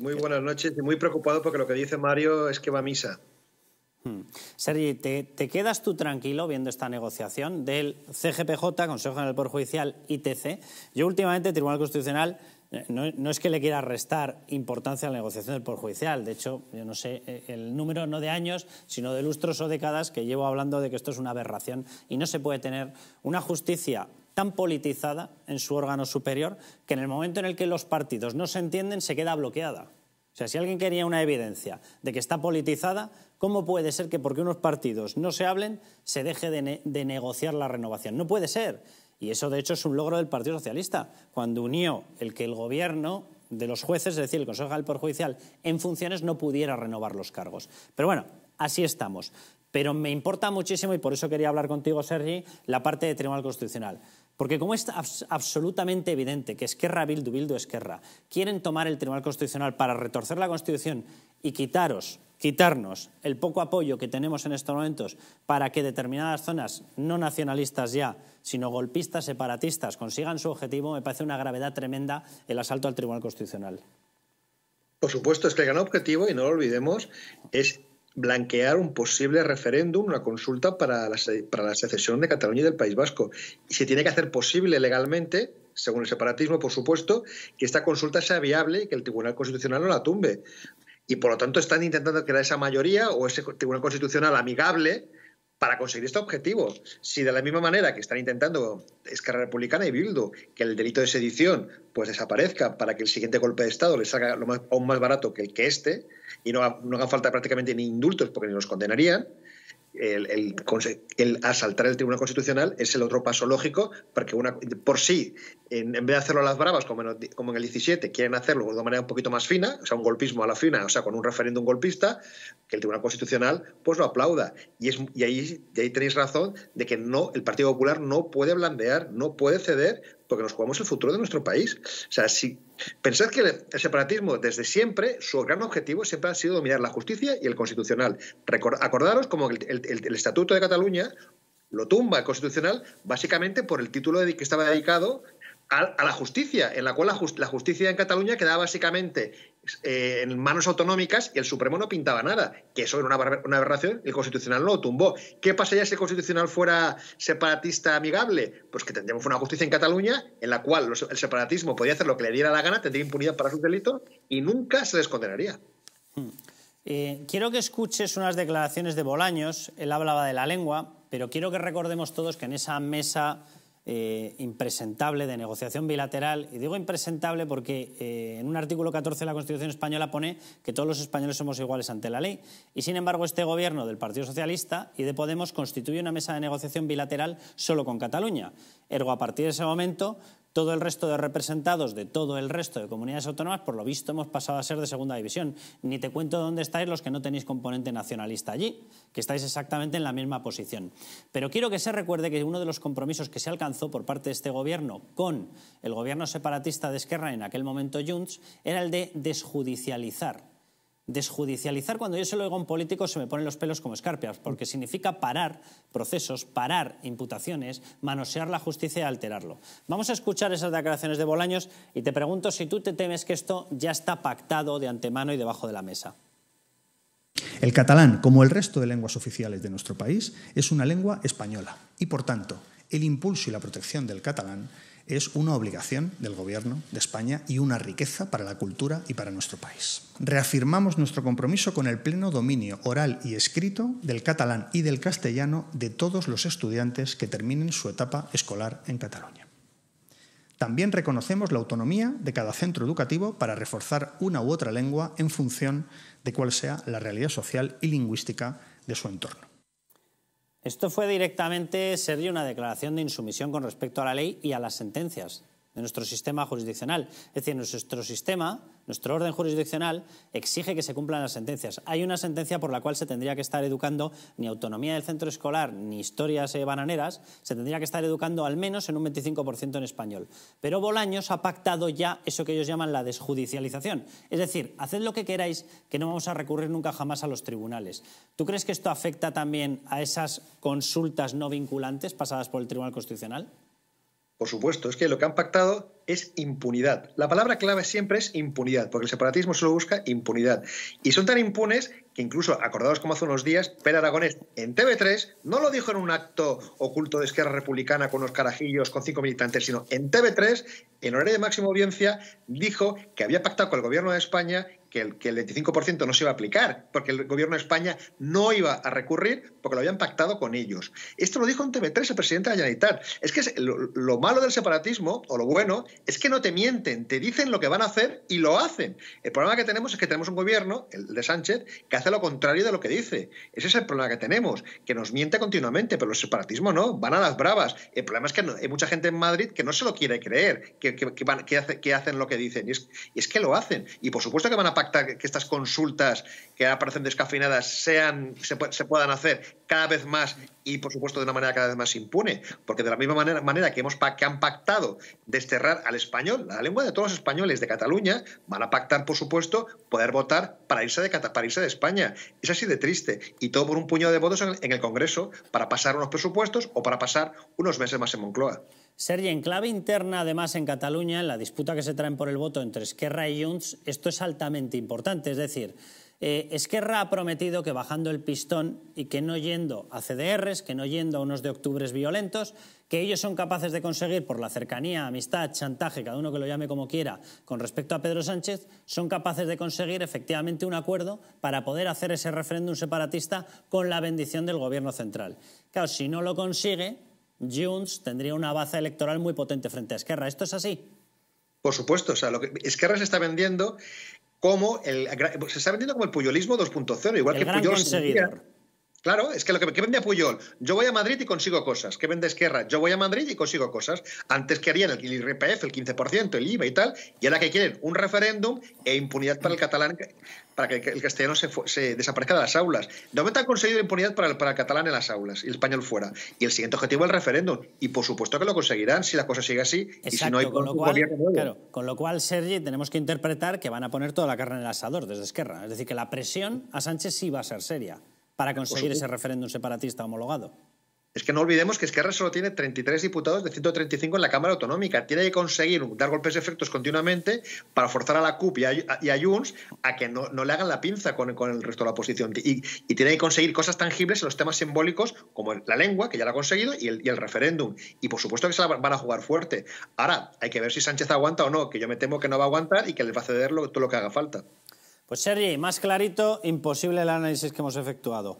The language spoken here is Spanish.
Muy buenas noches estoy muy preocupado porque lo que dice Mario es que va a misa. Hmm. Sergi, ¿te, quedas tú tranquilo viendo esta negociación del CGPJ, Consejo General del Poder Judicial, ITC? Yo últimamente, Tribunal Constitucional, eh, no, no, es que le quiera restar importancia a la negociación del Poder Judicial. De hecho, yo no sé eh, el número no de años, sino de lustros o décadas que llevo hablando de que esto es una aberración y no se puede tener una justicia tan politizada en su órgano superior que en el momento en el que los partidos no se entienden se queda bloqueada. O sea, si alguien quería una evidencia de que está politizada, ¿cómo puede ser que porque unos partidos no se hablen se deje de, negociar la renovación? No puede ser. Y eso, de hecho, es un logro del Partido Socialista, cuando unió el que el gobierno de los jueces, es decir, el Consejo del Poder Judicial, en funciones no pudiera renovar los cargos. Pero bueno, así estamos. Pero me importa muchísimo, y por eso quería hablar contigo, Sergi, la parte de Tribunal Constitucional. Porque como es absolutamente evidente que Esquerra, Bildu, Bildu, Esquerra quieren tomar el Tribunal Constitucional para retorcer la Constitución y quitaros, quitarnos el poco apoyo que tenemos en estos momentos para que determinadas zonas no nacionalistas ya, sino golpistas, separatistas, consigan su objetivo, me parece una gravedad tremenda el asalto al Tribunal Constitucional. Por supuesto, es que el gran objetivo, y no lo olvidemos, es blanquear un posible referéndum, una consulta para la, secesión de Cataluña y del País Vasco. Y se tiene que hacer posible legalmente, según el separatismo, por supuesto, que esta consulta sea viable y que el Tribunal Constitucional no la tumbe. Y por lo tanto están intentando crear esa mayoría o ese Tribunal Constitucional amigable para conseguir este objetivo. Si de la misma manera que están intentando Esquerra Republicana y Bildu que el delito de sedición pues desaparezca para que el siguiente golpe de Estado les salga lo más, aún más barato que el que este y no, no hagan falta prácticamente ni indultos porque ni los condenarían, el, el, asaltar el Tribunal Constitucional es el otro paso lógico, porque una, por sí, en, vez de hacerlo a las bravas, como en, el, como 17, quieren hacerlo de una manera un poquito más fina, o sea, un golpismo a la fina, o sea, con un referéndum golpista, que el Tribunal Constitucional pues lo aplauda. Y, es, ahí, ahí tenéis razón de que no, el Partido Popular no puede blandear, no puede ceder porque nos jugamos el futuro de nuestro país. O sea, si pensad que el separatismo desde siempre, su gran objetivo siempre ha sido dominar la justicia y el constitucional. acordaros como el, Estatuto de Cataluña lo tumba el constitucional básicamente por el título de, que estaba dedicado a, la justicia, en la cual la, justicia en Cataluña quedaba básicamente eh, en manos autonómicas y el Supremo no pintaba nada, que eso era una, aberración y el Constitucional no lo tumbó. ¿Qué pasaría si el Constitucional fuera separatista amigable? Pues que tendríamos una justicia en Cataluña en la cual el separatismo podía hacer lo que le diera la gana, tendría impunidad para sus delitos y nunca se les condenaría. Hmm. Eh, quiero que escuches unas declaraciones de Bolaños, él hablaba de la lengua, pero quiero que recordemos todos que en esa mesa eh, impresentable de negociación bilateral. Y digo impresentable porque eh, en un artículo 14 de la Constitución española pone que todos los españoles somos iguales ante la ley. Y sin embargo, este gobierno del Partido Socialista y de Podemos constituye una mesa de negociación bilateral solo con Cataluña. Ergo, a partir de ese momento, todo el resto de representados de todo el resto de comunidades autónomas, por lo visto, hemos pasado a ser de segunda división. Ni te cuento dónde estáis los que no tenéis componente nacionalista allí, que estáis exactamente en la misma posición. Pero quiero que se recuerde que uno de los compromisos que se alcanzó por parte de este gobierno con el gobierno separatista de Esquerra, en aquel momento Junts, era el de desjudicializar Desjudicializar, cuando yo se lo digo a un político, se me ponen los pelos como escarpias, porque significa parar procesos, parar imputaciones, manosear la justicia y alterarlo. Vamos a escuchar esas declaraciones de Bolaños y te pregunto si tú te temes que esto ya está pactado de antemano y debajo de la mesa. El catalán, como el resto de lenguas oficiales de nuestro país, es una lengua española y, por tanto, el impulso y la protección del catalán es una obligación del Gobierno de España y una riqueza para la cultura y para nuestro país. Reafirmamos nuestro compromiso con el pleno dominio oral y escrito del catalán y del castellano de todos los estudiantes que terminen su etapa escolar en Cataluña. También reconocemos la autonomía de cada centro educativo para reforzar una u otra lengua en función de cuál sea la realidad social y lingüística de su entorno. Esto fue directamente, Sergio, una declaración de insumisión con respecto a la ley y a las sentencias de nuestro sistema jurisdiccional. Es decir, nuestro sistema, nuestro orden jurisdiccional, exige que se cumplan las sentencias. Hay una sentencia por la cual se tendría que estar educando ni autonomía del centro escolar ni historias eh, bananeras, se tendría que estar educando al menos en un 25% en español. Pero Bolaños ha pactado ya eso que ellos llaman la desjudicialización. Es decir, haced lo que queráis, que no vamos a recurrir nunca jamás a los tribunales. ¿Tú crees que esto afecta también a esas consultas no vinculantes pasadas por el Tribunal Constitucional? Por supuesto, es que lo que han pactado es impunidad. La palabra clave siempre es impunidad, porque el separatismo solo busca impunidad. Y son tan impunes que incluso, acordados como hace unos días, Per Aragonés en TV3 no lo dijo en un acto oculto de izquierda Republicana con unos carajillos, con cinco militantes, sino en TV3, en horario de máxima audiencia, dijo que había pactado con el gobierno de España que el, que el 25% no se iba a aplicar, porque el gobierno de España no iba a recurrir porque lo habían pactado con ellos. Esto lo dijo en TV3 el presidente de la Es que lo, lo malo del separatismo, o lo bueno, es que no te mienten, te dicen lo que van a hacer y lo hacen. El problema que tenemos es que tenemos un gobierno, el de Sánchez, que hace lo contrario de lo que dice. Ese es el problema que tenemos, que nos miente continuamente, pero el separatismo no, van a las bravas. El problema es que hay mucha gente en Madrid que no se lo quiere creer, que, que, que, que hacen lo que dicen, y es, y es que lo hacen. Y por supuesto que van a pactar que, estas consultas que aparecen descafinadas sean, se, puedan hacer cada vez más y, por supuesto, de una manera cada vez más impune. Porque de la misma manera, que, hemos, han pactado desterrar al español, la lengua de todos los españoles de Cataluña, van a pactar, por supuesto, poder votar para irse de, para de España. Es así de triste. Y todo por un puñado de votos en el Congreso para pasar unos presupuestos o para pasar unos meses más en Moncloa. Sergi, en clave interna, además, en Cataluña, en la disputa que se traen por el voto entre Esquerra y Junts, esto es altamente importante. Es decir, eh, Esquerra ha prometido que bajando el pistón y que no yendo a CDRs, que no yendo a unos de octubres violentos, que ellos son capaces de conseguir por la cercanía, amistad, chantaje, cada uno que lo llame como quiera, con respecto a Pedro Sánchez, son capaces de conseguir efectivamente un acuerdo para poder hacer ese referéndum separatista con la bendición del gobierno central. Claro, si no lo consigue, Junts tendría una baza electoral muy potente frente a Esquerra. ¿Esto es así? Por supuesto, o sea, lo que Esquerra se está vendiendo como el se está vendiendo como el puyolismo 2.0, igual que gran Claro, es que lo que, vende vende Puyol, yo voy a Madrid y consigo cosas. que vende Esquerra? Yo voy a Madrid y consigo cosas. Antes que harían el IRPF, el 15%, el IVA y tal, y ahora que quieren un referéndum e impunidad para el catalán, para que el castellano se, desaparezca de las aulas. De momento han conseguido impunidad para el, catalán en las aulas y el español fuera. Y el siguiente objetivo es el referéndum. Y por supuesto que lo conseguirán si la cosa sigue así y si no con lo cual, claro, Con lo cual, Sergi, tenemos que interpretar que van a poner toda la carne en el asador desde Esquerra. Es decir, que la presión a Sánchez sí va a ser seria para pues conseguir ese referéndum separatista homologado. Es que no olvidemos que Esquerra solo tiene 33 diputados de 135 en la Cámara Autonómica. Tiene que conseguir dar golpes de efectos continuamente para forzar a la CUP y a, a Junts a que no, le hagan la pinza con, el resto de la oposición. Y, tiene que conseguir cosas tangibles en los temas simbólicos como la lengua, que ya la ha conseguido, y el, referéndum. Y por supuesto que se la van a jugar fuerte. Ahora, hay que ver si Sánchez aguanta o no, que yo me temo que no va a aguantar y que les va a ceder todo lo que haga falta. Pues Sergi, más clarito, imposible el análisis que hemos efectuado.